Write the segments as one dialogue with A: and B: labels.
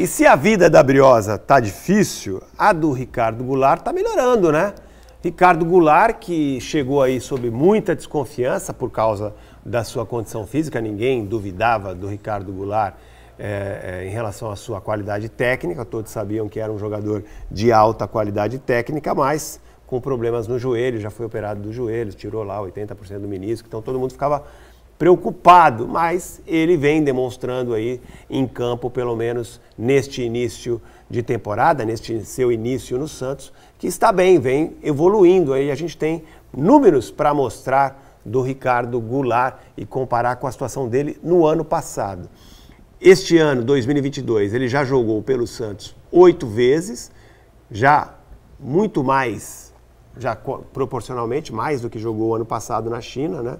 A: E se a vida da Briosa tá difícil, a do Ricardo Goulart tá melhorando, né? Ricardo Goulart, que chegou aí sob muita desconfiança por causa da sua condição física, ninguém duvidava do Ricardo Goulart é, é, em relação à sua qualidade técnica, todos sabiam que era um jogador de alta qualidade técnica, mas com problemas no joelho, já foi operado do joelho, tirou lá 80% do menisco, então todo mundo ficava preocupado, mas ele vem demonstrando aí em campo, pelo menos neste início de temporada, neste seu início no Santos, que está bem, vem evoluindo aí. A gente tem números para mostrar do Ricardo Goulart e comparar com a situação dele no ano passado. Este ano, 2022, ele já jogou pelo Santos oito vezes, já muito mais, já proporcionalmente mais do que jogou ano passado na China, né?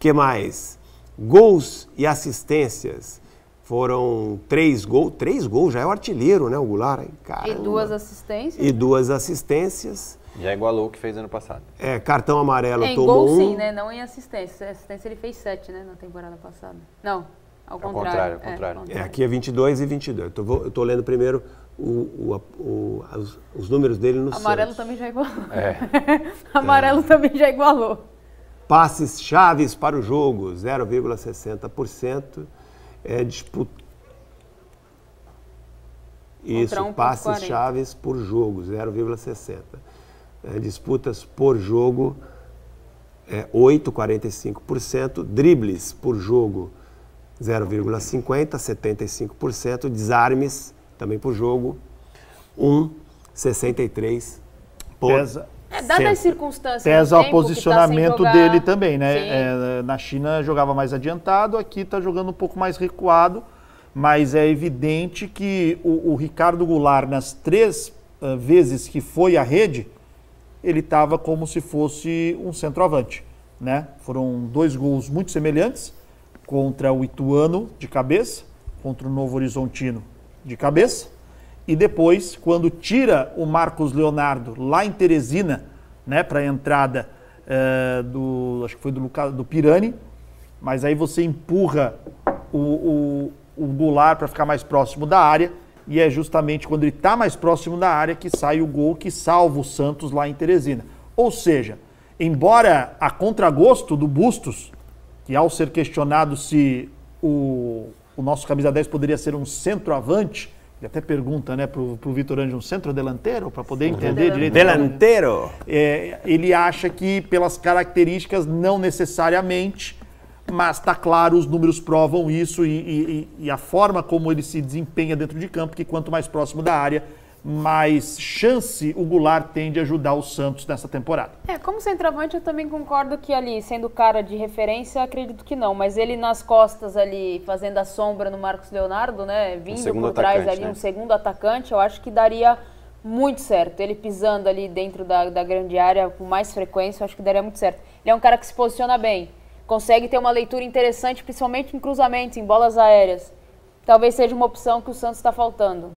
A: que mais? Gols e assistências. Foram três gols. Três gols já é o artilheiro, né? O Goulart, hein? E duas
B: assistências?
A: E duas assistências. Já igualou o que fez ano passado. É, cartão amarelo em tomou gol, um. sim,
B: né? Não em assistência. Assistência ele fez sete, né? Na temporada passada. Não, ao, contrário. ao é, contrário. É, ao contrário. É, aqui
A: é 22 e 22. Eu tô, eu tô lendo primeiro o, o, o, os, os, números dele no Amarelo
B: Santos. também já igualou. É. Amarelo é. também já igualou
A: passes chaves para o jogo, 0,60%. É disputado. Isso, passes chaves por jogo, 0,60. É, disputas por jogo, é 8,45%. Dribles por jogo, 0,50%, 75%. Desarmes, também por jogo, 1,63%. Pesa,
C: é, dadas as
B: circunstâncias. Pesa o tá posicionamento tá dele também,
C: né? É, na China jogava mais adiantado, aqui está jogando um pouco mais recuado, mas é evidente que o, o Ricardo Goulart, nas três uh, vezes que foi à rede, ele estava como se fosse um centroavante. Né? Foram dois gols muito semelhantes contra o Ituano de cabeça, contra o Novo Horizontino de cabeça. E depois, quando tira o Marcos Leonardo lá em Teresina né, para a entrada é, do, acho que foi do, do Pirani, mas aí você empurra o, o, o Goulart para ficar mais próximo da área, e é justamente quando ele está mais próximo da área que sai o gol que salva o Santos lá em Teresina. Ou seja, embora a contragosto do Bustos, que ao ser questionado se o, o nosso camisa 10 poderia ser um centroavante, e até pergunta né, para o Vitor Anjo, um centro delantero, para poder entender direito. Tá delantero? É, ele acha que, pelas características, não necessariamente, mas está claro, os números provam isso e, e, e a forma como ele se desempenha dentro de campo, que quanto mais próximo da área, mais chance o Goulart tem de ajudar o Santos nessa temporada.
B: É, como centroavante eu também concordo que ali, sendo cara de referência, acredito que não, mas ele nas costas ali, fazendo a sombra no Marcos Leonardo, né, vindo um por trás ali, né? um segundo atacante, eu acho que daria muito certo. Ele pisando ali dentro da, da grande área com mais frequência, eu acho que daria muito certo. Ele é um cara que se posiciona bem, consegue ter uma leitura interessante, principalmente em cruzamentos, em bolas aéreas. Talvez seja uma opção que o Santos está faltando.